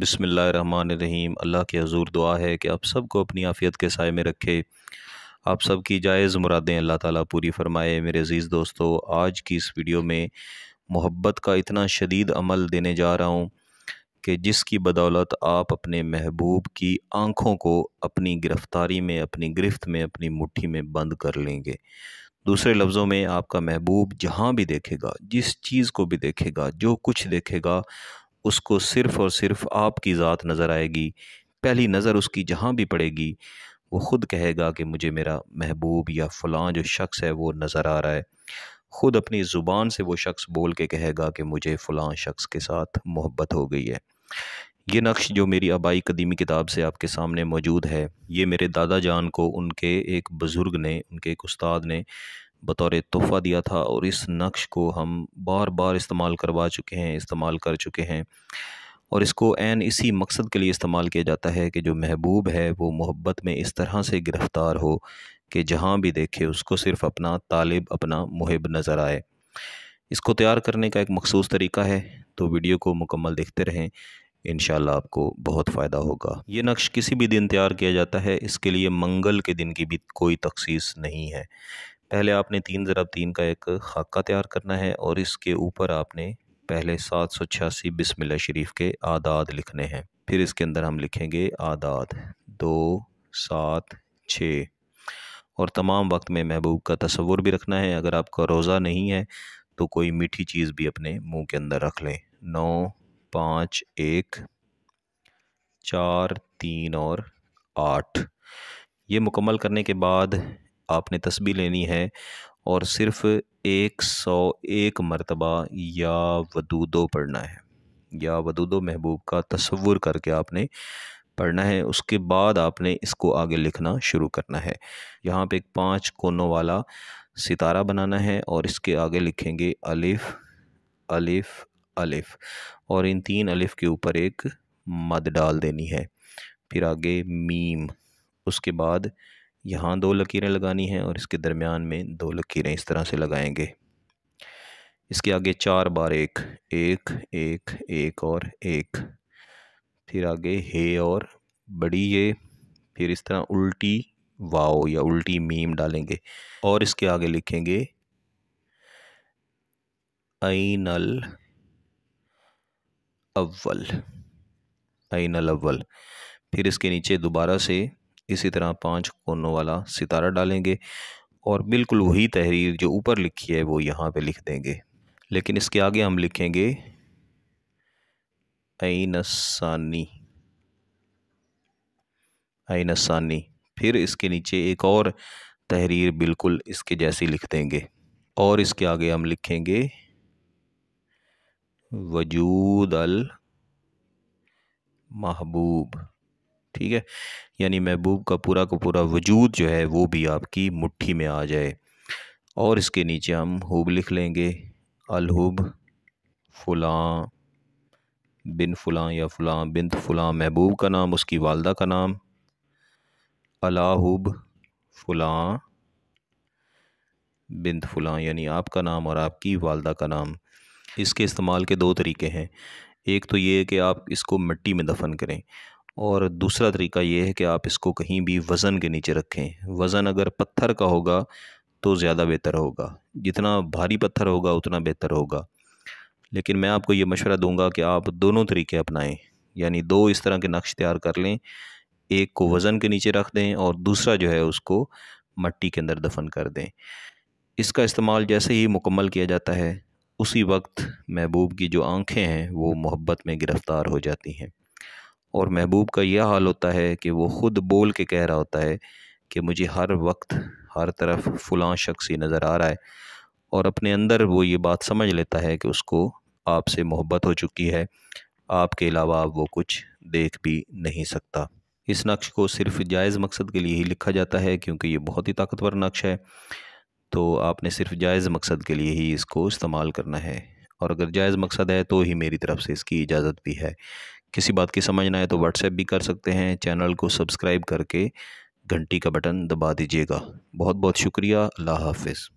बसमीम अल्लाह के हजूर दुआ है कि आप सबको अपनी आफ़ियत के साय में रखे आप सब की जायज़ मुरादें अल्लाह ताला पूरी फरमाए मेरे अज़ीज़ दोस्तों आज की इस वीडियो में मोहब्बत का इतना शदीद अमल देने जा रहा हूँ कि जिसकी बदौलत आप अपने महबूब की आँखों को अपनी गिरफ़्तारी में अपनी गिरफ्त में अपनी मुट्ठी में बंद कर लेंगे दूसरे लफ्ज़ों में आपका महबूब जहाँ भी देखेगा जिस चीज़ को भी देखेगा जो कुछ देखेगा उसको सिर्फ़ और सिर्फ़ आपकी ज़ात नज़र आएगी पहली नज़र उसकी जहाँ भी पड़ेगी वो ख़ुद कहेगा कि मुझे मेरा महबूब या फ़लाँ जो शख्स है वो नज़र आ रहा है ख़ुद अपनी ज़ुबान से वो शख्स बोल के कहेगा कि मुझे फ़लाँ शख्स के साथ मोहब्बत हो गई है ये नक्श जो मेरी आबाई कदीमी किताब से आपके सामने मौजूद है ये मेरे दादा जान को उनके एक बुज़ुर्ग ने उनके एक उस्ताद ने बतौर तोहफ़ा दिया था और इस नक्श को हम बार बार इस्तेमाल करवा चुके हैं इस्तेमाल कर चुके हैं और इसको एन इसी मकसद के लिए इस्तेमाल किया जाता है कि जो महबूब है वो मोहब्बत में इस तरह से गिरफ़्तार हो कि जहाँ भी देखे उसको सिर्फ़ अपना तालिब अपना मुहब नज़र आए इसको तैयार करने का एक मखसूस तरीका है तो वीडियो को मुकम्मल देखते रहें इन आपको बहुत फ़ायदा होगा ये नक्श किसी भी दिन तैयार किया जाता है इसके लिए मंगल के दिन की भी कोई तखसीस नहीं है पहले आपने तीन ज़रब तीन का एक खाका तैयार करना है और इसके ऊपर आपने पहले सात सौ छियासी बिसमिल्ला शरीफ के आदाद लिखने हैं फिर इसके अंदर हम लिखेंगे आदाद दो सात छः और तमाम वक्त में महबूब का तस्वुर भी रखना है अगर आपका रोज़ा नहीं है तो कोई मीठी चीज़ भी अपने मुंह के अंदर रख लें नौ पाँच एक चार तीन और आठ ये मुकम्मल करने के बाद आपने तस्बी लेनी है और सिर्फ एक सौ एक मरतबा या वदूदो पढ़ना है या वदूदो महबूब का तस्वुर करके आपने पढ़ना है उसके बाद आपने इसको आगे लिखना शुरू करना है यहाँ पे एक पांच कोनों वाला सितारा बनाना है और इसके आगे लिखेंगे अलिफ अलिफ अलिफ और इन तीन अलिफ के ऊपर एक मद डाल देनी है फिर आगे मीम उसके बाद यहाँ दो लकीरें लगानी हैं और इसके दरमियान में दो लकीरें इस तरह से लगाएंगे इसके आगे चार बार एक एक एक एक और एक फिर आगे हे और बड़ी ये फिर इस तरह उल्टी वाओ या उल्टी मीम डालेंगे और इसके आगे लिखेंगे ऐनल अव्वल ऐनल अव्वल फिर इसके नीचे दोबारा से इसी तरह पांच कोनों वाला सितारा डालेंगे और बिल्कुल वही तहरीर जो ऊपर लिखी है वो यहाँ पे लिख देंगे लेकिन इसके आगे हम लिखेंगे आइनसानी आइनसानी फिर इसके नीचे एक और तहरीर बिल्कुल इसके जैसी लिख देंगे और इसके आगे हम लिखेंगे वजूद अल महबूब ठीक है यानी महबूब का पूरा का पूरा वजूद जो है वो भी आपकी मुट्ठी में आ जाए और इसके नीचे हम हुब लिख लेंगे अलहुब फुलां बिन फुलां या फ़लाँ बिनत फुलां महबूब का नाम उसकी वालदा का नाम अलाहुब फ़लाँ बिनत फुलां यानी आपका नाम और आपकी वालदा का नाम इसके इस्तेमाल के दो तरीके हैं एक तो ये कि आप इसको मिट्टी में दफन करें और दूसरा तरीका ये है कि आप इसको कहीं भी वज़न के नीचे रखें वज़न अगर पत्थर का होगा तो ज़्यादा बेहतर होगा जितना भारी पत्थर होगा उतना बेहतर होगा लेकिन मैं आपको ये मशवरा दूंगा कि आप दोनों तरीके अपनाएं यानी दो इस तरह के नक्श तैयार कर लें एक को वज़न के नीचे रख दें और दूसरा जो है उसको मट्टी के अंदर दफन कर दें इसका इस्तेमाल जैसे ही मुकम्मल किया जाता है उसी वक्त महबूब की जो आंखें हैं वो मोहब्बत में गिरफ़्तार हो जाती हैं और महबूब का यह हाल होता है कि वो ख़ुद बोल के कह रहा होता है कि मुझे हर वक्त हर तरफ फ़लाँ शख्स ही नज़र आ रहा है और अपने अंदर वो ये बात समझ लेता है कि उसको आपसे मोहब्बत हो चुकी है आपके अलावा वो कुछ देख भी नहीं सकता इस नक्श को सिर्फ जायज़ मकसद के लिए ही लिखा जाता है क्योंकि ये बहुत ही ताकतवर नक्श है तो आपने सिर्फ जायज़ मकसद के लिए ही इसको इस्तेमाल करना है और अगर जायज़ मकसद है तो ही मेरी तरफ़ से इसकी इजाज़त भी है किसी बात की समझ ना आए तो व्हाट्सएप भी कर सकते हैं चैनल को सब्सक्राइब करके घंटी का बटन दबा दीजिएगा बहुत बहुत शुक्रिया अल्लाह हाफिज़